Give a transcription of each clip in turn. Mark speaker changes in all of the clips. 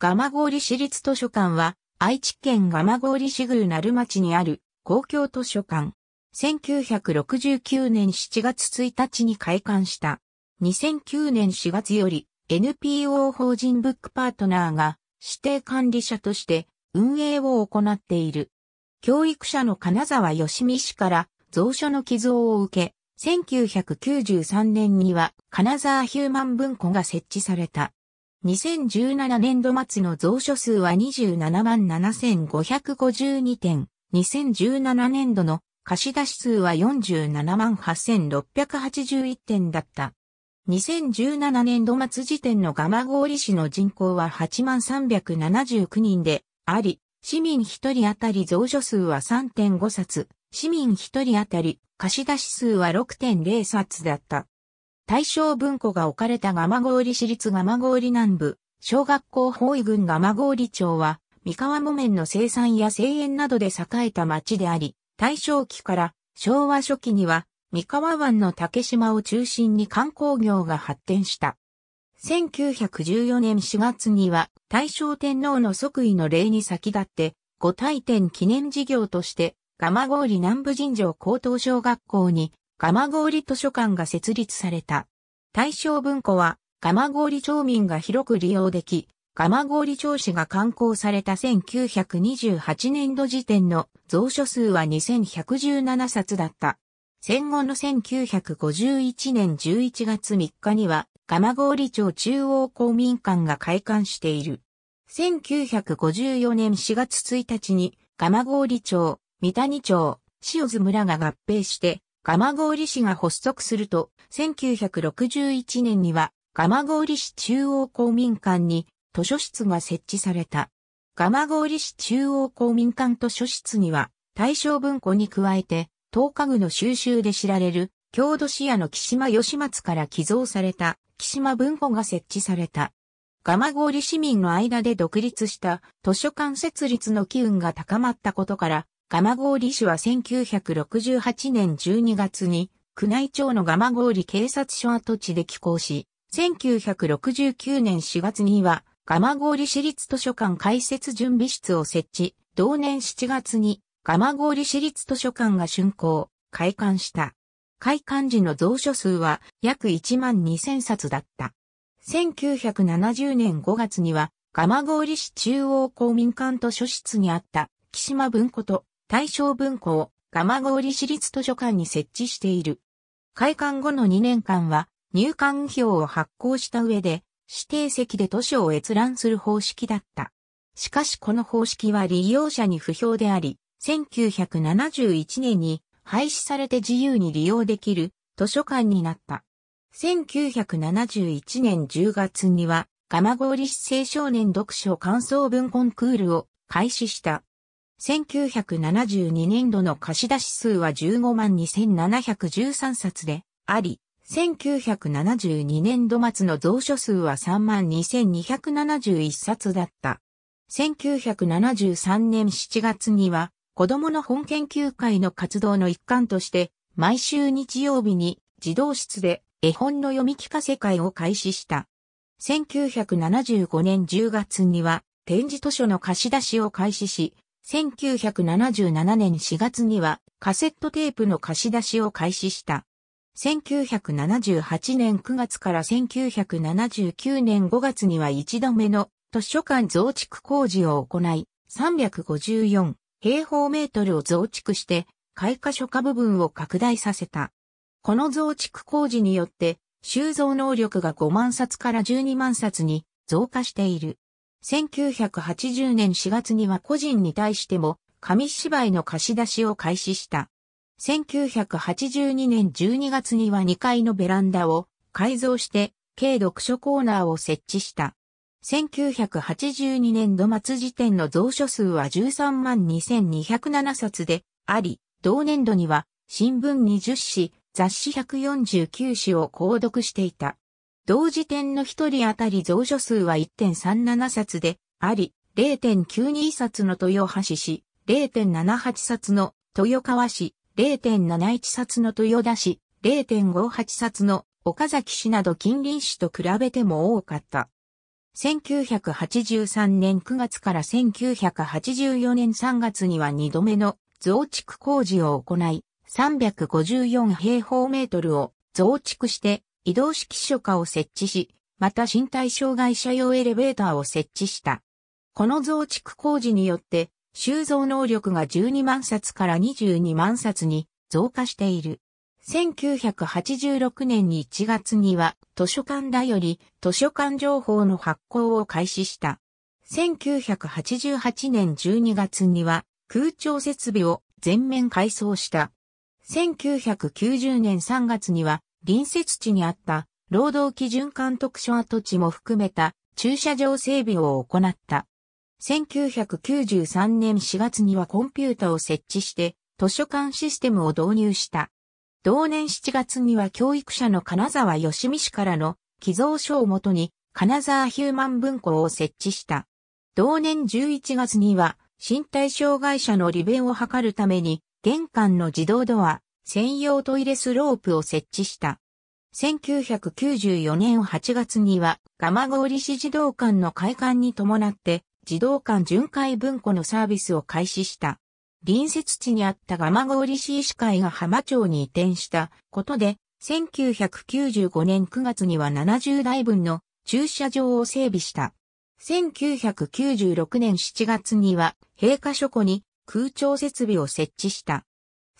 Speaker 1: 蒲郡市立図書館は、愛知県蒲郡市宮鳴町にある公共図書館。1969年7月1日に開館した。2009年4月より NPO 法人ブックパートナーが指定管理者として運営を行っている。教育者の金沢義美氏から蔵書の寄贈を受け、1993年には金沢ヒューマン文庫が設置された。2017年度末の蔵書数は27万7552点、2017年度の貸出数は47万8681点だった。2017年度末時点の蒲郡市の人口は8万379人であり、市民1人当たり蔵書数は3.5冊、市民1人当たり貸出数は6.0冊だった。大正文庫が置かれた蒲郡市立蒲郡南部、小学校法医郡蒲郡町は、三河木綿の生産や製塩などで栄えた町であり、大正期から昭和初期には、三河湾の竹島を中心に観光業が発展した。1914年4月には、大正天皇の即位の礼に先立って、御大典記念事業として、蒲郡南部尋常高等小学校に鎌氷図書館が設立された。大正文庫は、鎌氷町民が広く利用でき、鎌氷町市が刊行された1928年度時点の蔵書数は2117冊だった。戦後の1951年11月3日には、鎌氷町中央公民館が開館している。1954年4月1日に、鎌氷町、三谷町、塩津村が合併して、蒲郡市が発足すると、1961年には蒲郡市中央公民館に図書室が設置された。蒲郡市中央公民館図書室には、大正文庫に加えて、東家具の収集で知られる、郷土市屋の木島義松から寄贈された、木島文庫が設置された。蒲郡市民の間で独立した図書館設立の機運が高まったことから、蒲郡市は1968年12月に、宮内庁の蒲郡警察署跡地で寄港し、1969年4月には、蒲郡市立図書館開設準備室を設置、同年7月に、蒲郡市立図書館が竣工、開館した。開館時の蔵書数は約1万2000冊だった。1970年5月には、蒲郡市中央公民館図書室にあった、岸間文庫と大正文庫蒲郡市立図書館に設置している。開館後の2年間は入館表を発行した上で指定席で図書を閲覧する方式だった。しかしこの方式は利用者に不評であり、1971年に廃止されて自由に利用できる図書館になった。1971年10月には、蒲郡市青少年読書感想文コンクールを開始した。1972年度の貸し出し数は15万2713冊であり、1972年度末の蔵書数は3万2271冊だった。1973年7月には、子供の本研究会の活動の一環として、毎週日曜日に児童室で絵本の読み聞かせ会を開始した。1975年10月には、展示図書の貸し出しを開始し、1977年4月にはカセットテープの貸し出しを開始した。1978年9月から1979年5月には1度目の図書館増築工事を行い、354平方メートルを増築して開花書家部分を拡大させた。この増築工事によって収蔵能力が5万冊から12万冊に増加している。1980年4月には個人に対しても紙芝居の貸し出しを開始した。1982年12月には2階のベランダを改造して軽読書コーナーを設置した。1982年度末時点の蔵書数は13万2207冊であり、同年度には新聞20紙、雑誌149紙を購読していた。同時点の一人当たり蔵書数は1.37冊であり、0.92冊の豊橋市、0.78冊の豊川市、0.71冊の豊田市、0.58冊の岡崎市など近隣市と比べても多かった。1983年9月から1984年3月には2度目の増築工事を行い、354平方メートルを増築して移動式書架を設置し、また身体障害者用エレベーターを設置した。この増築工事によって、収蔵能力が12万冊から22万冊に増加している。1986年に1月には図書館だより図書館情報の発行を開始した。1988年12月には空調設備を全面改装した。1990年3月には隣接地にあった労働基準監督署跡地も含めた駐車場整備を行った。1993年4月にはコンピュータを設置して図書館システムを導入した。同年7月には教育者の金沢義美氏からの寄贈書をもとに金沢ヒューマン文庫を設置した。同年11月には身体障害者の利便を図るために玄関の自動ドア、専用トイレスロープを設置した。1994年8月には、蒲郡市児童館の開館に伴って、児童館巡回文庫のサービスを開始した。隣接地にあった蒲郡市医師会が浜町に移転したことで、1995年9月には70台分の駐車場を整備した。1996年7月には、陛下書庫に空調設備を設置した。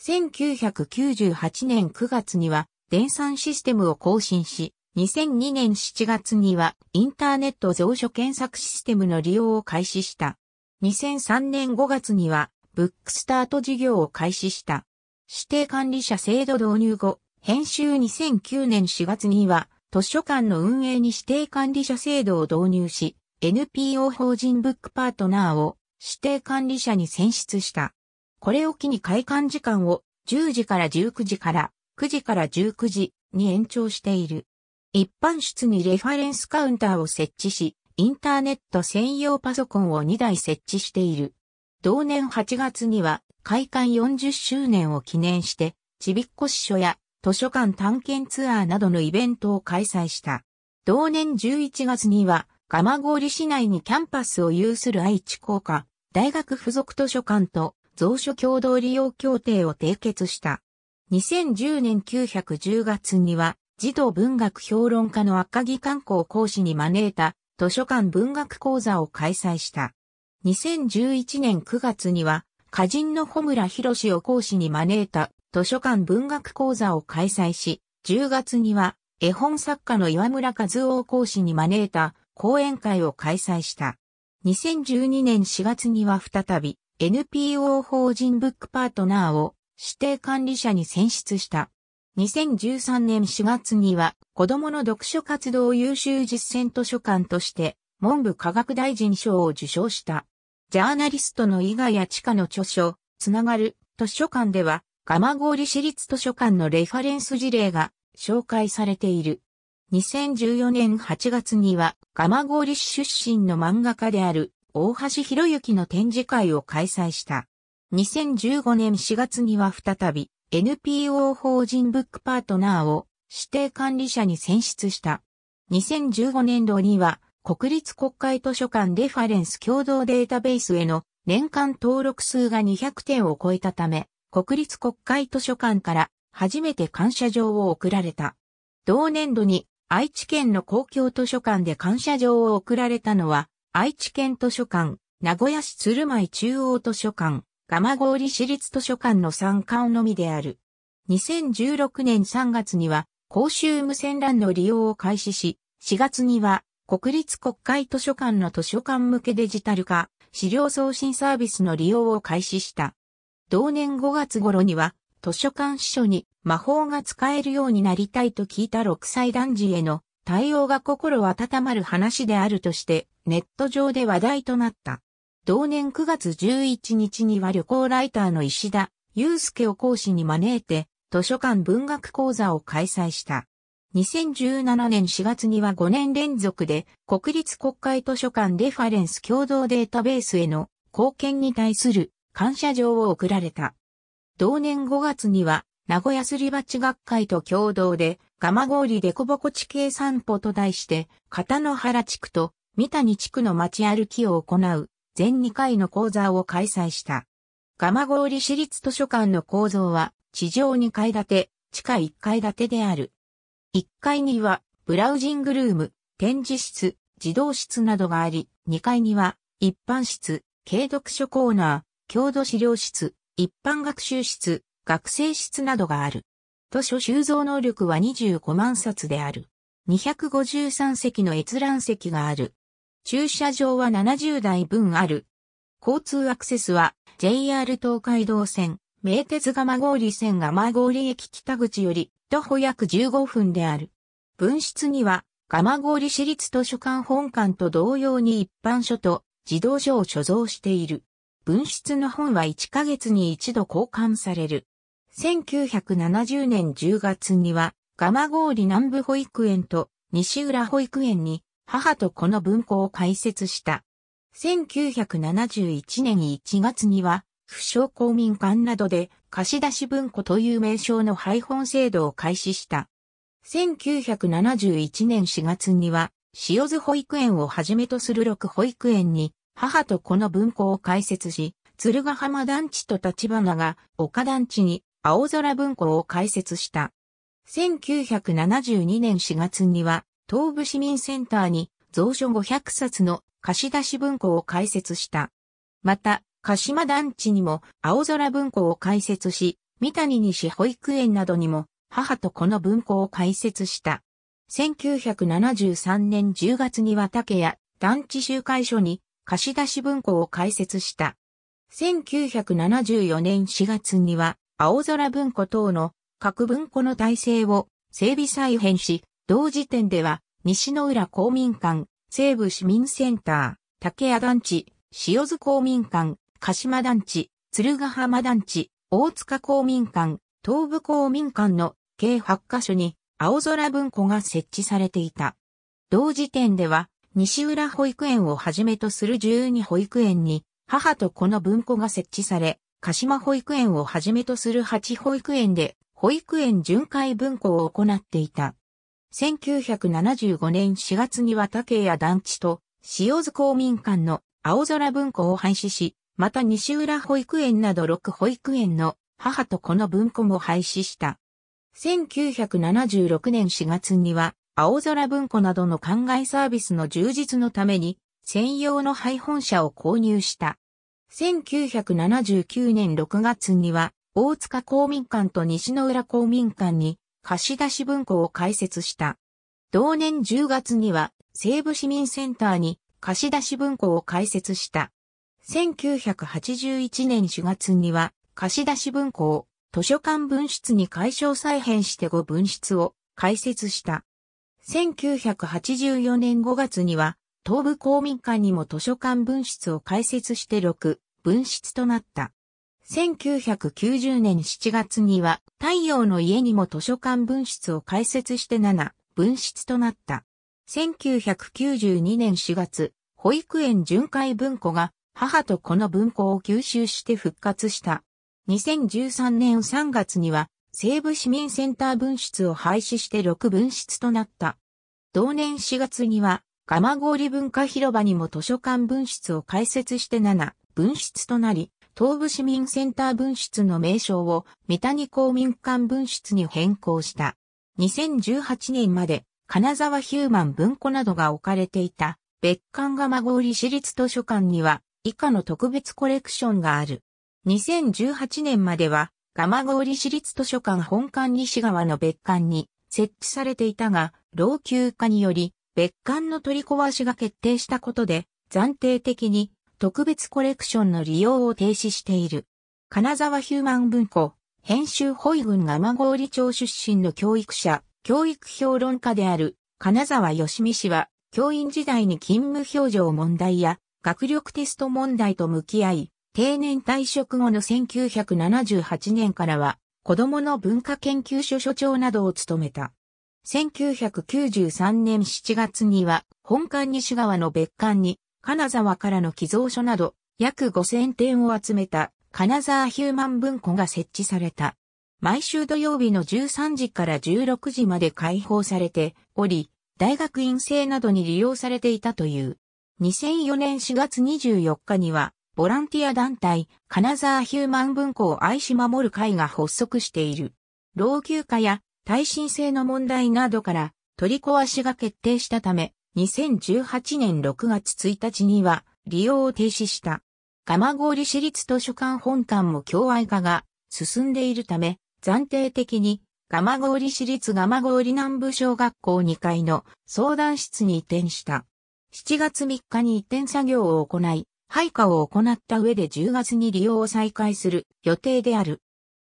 Speaker 1: 1998年9月には電算システムを更新し、2002年7月にはインターネット蔵書検索システムの利用を開始した。2003年5月にはブックスタート事業を開始した。指定管理者制度導入後、編集2009年4月には図書館の運営に指定管理者制度を導入し、NPO 法人ブックパートナーを指定管理者に選出した。これを機に開館時間を10時から19時から9時から19時に延長している。一般室にレファレンスカウンターを設置し、インターネット専用パソコンを2台設置している。同年8月には開館40周年を記念して、ちびっこ司書や図書館探検ツアーなどのイベントを開催した。同年11月には、蒲郡市内にキャンパスを有する愛知工科、大学附属図書館と蔵書共同利用協定を締結した。2010年910月には、児童文学評論家の赤木観光講師に招いた図書館文学講座を開催した。2011年9月には、歌人の穂村博を講師に招いた図書館文学講座を開催し、10月には絵本作家の岩村和夫講師に招いた講演会を開催した。2012年4月には再び NPO 法人ブックパートナーを指定管理者に選出した。2013年4月には子供の読書活動優秀実践図書館として文部科学大臣賞を受賞した。ジャーナリストの伊賀谷地下の著書、つながる図書館では、蒲郡市立図書館のレファレンス事例が紹介されている。2014年8月には、蒲郡市出身の漫画家である大橋博之の展示会を開催した。2015年4月には再び NPO 法人ブックパートナーを指定管理者に選出した。2015年度には国立国会図書館レファレンス共同データベースへの年間登録数が200点を超えたため、国立国会図書館から初めて感謝状を贈られた。同年度に愛知県の公共図書館で感謝状を贈られたのは愛知県図書館、名古屋市鶴舞中央図書館、蒲郡市立図書館の参館のみである。2016年3月には公衆無線 LAN の利用を開始し、4月には国立国会図書館の図書館向けデジタル化、資料送信サービスの利用を開始した。同年5月頃には図書館司書に魔法が使えるようになりたいと聞いた6歳男児への対応が心温まる話であるとして、ネット上で話題となった。同年9月11日には旅行ライターの石田祐介を講師に招いて、図書館文学講座を開催した。2017年4月には5年連続で国立国会図書館レファレンス共同データベースへの貢献に対する感謝状を贈られた。同年5月には名古屋すり鉢学会と共同で、蒲郡でこぼこ地形散歩と題して、片野原地区と三谷地区の街歩きを行う、全2回の講座を開催した。蒲郡市立図書館の構造は、地上2階建て、地下1階建てである。1階には、ブラウジングルーム、展示室、児童室などがあり、2階には、一般室、軽読書コーナー、郷土資料室、一般学習室、学生室などがある。図書収蔵能力は25万冊である。253席の閲覧席がある。駐車場は70台分ある。交通アクセスは JR 東海道線、名鉄蒲郡線蒲郡駅北口より徒歩約15分である。分室には蒲郡市立図書館本館と同様に一般書と児童書を所蔵している。分室の本は1ヶ月に一度交換される。1970年10月には、蒲郡南部保育園と西浦保育園に母と子の文庫を開設した。1971年1月には、不詳公民館などで貸し出し文庫という名称の配本制度を開始した。1971年4月には、塩津保育園をはじめとする6保育園に、母と子の文庫を開設し、鶴ヶ浜団地と立花が丘団地に青空文庫を開設した。1972年4月には、東部市民センターに蔵書500冊の貸し出し文庫を開設した。また、鹿島団地にも青空文庫を開設し、三谷西保育園などにも母と子の文庫を開設した。1973年10月には竹谷団地集会所に貸し出し文庫を開設した。1974年4月には青空文庫等の各文庫の体制を整備再編し、同時点では西の浦公民館、西部市民センター、竹谷団地、塩津公民館、鹿島団地、鶴ヶ浜団地、大塚公民館、東部公民館の計8カ所に青空文庫が設置されていた。同時点では西浦保育園をはじめとする12保育園に母と子の文庫が設置され、鹿島保育園をはじめとする8保育園で、保育園巡回分校を行っていた。1975年4月には竹谷団地と塩津公民館の青空文庫を廃止し、また西浦保育園など6保育園の母と子の文庫も廃止した。1976年4月には青空文庫などの灌漑サービスの充実のために専用の廃本社を購入した。1979年6月には、大塚公民館と西の浦公民館に貸し出し文庫を開設した。同年10月には西部市民センターに貸し出し文庫を開設した。1981年4月には貸し出し文庫を図書館分室に解消再編して5分室を開設した。1984年5月には東部公民館にも図書館分室を開設して6分室となった。1990年7月には太陽の家にも図書館分室を開設して7分室となった。1992年4月、保育園巡回文庫が母と子の文庫を吸収して復活した。2013年3月には西部市民センター分室を廃止して6分室となった。同年4月には蒲郡文化広場にも図書館分室を開設して7分室となり、東部市民センター分室の名称を三谷公民館分室に変更した。2018年まで金沢ヒューマン文庫などが置かれていた別館蒲郡市立図書館には以下の特別コレクションがある。2018年までは蒲郡市立図書館本館西側の別館に設置されていたが、老朽化により別館の取り壊しが決定したことで、暫定的に特別コレクションの利用を停止している。金沢ヒューマン文庫、編集保育群蒲郡町出身の教育者、教育評論家である金沢義美氏は、教員時代に勤務表情問題や学力テスト問題と向き合い、定年退職後の1978年からは、子供の文化研究所所長などを務めた。1993年7月には、本館西側の別館に、金沢からの寄贈書など、約5000点を集めた、金沢ヒューマン文庫が設置された。毎週土曜日の13時から16時まで開放されており、大学院生などに利用されていたという。2004年4月24日には、ボランティア団体、金沢ヒューマン文庫を愛し守る会が発足している。老朽化や耐震性の問題などから取り壊しが決定したため、2018年6月1日には利用を停止した。蒲郡市立図書館本館も共愛化が進んでいるため、暫定的に蒲郡市立蒲郡南部小学校2階の相談室に移転した。7月3日に移転作業を行い、廃下を行った上で10月に利用を再開する予定である。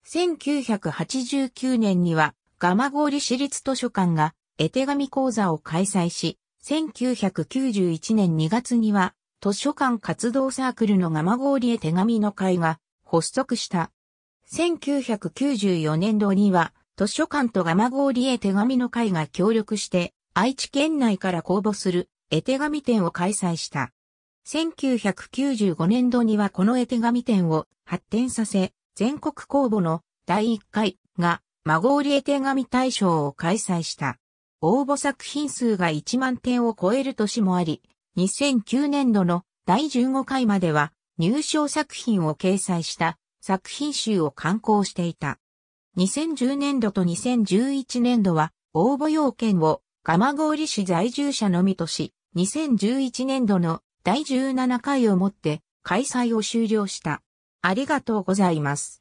Speaker 1: 1989年には蒲郡市立図書館が絵手紙講座を開催し、1991年2月には図書館活動サークルの蒲郡絵手紙の会が発足した。1994年度には図書館と蒲郡絵手紙の会が協力して愛知県内から公募する絵手紙展を開催した。1995年度にはこの絵手紙展を発展させ、全国公募の第1回が孫織絵手紙大賞を開催した。応募作品数が1万点を超える年もあり、2009年度の第15回までは入賞作品を掲載した作品集を刊行していた。2010年度と2011年度は応募要件を蒲郡市在住者のみとし、2011年度の第17回をもって開催を終了した。ありがとうございます。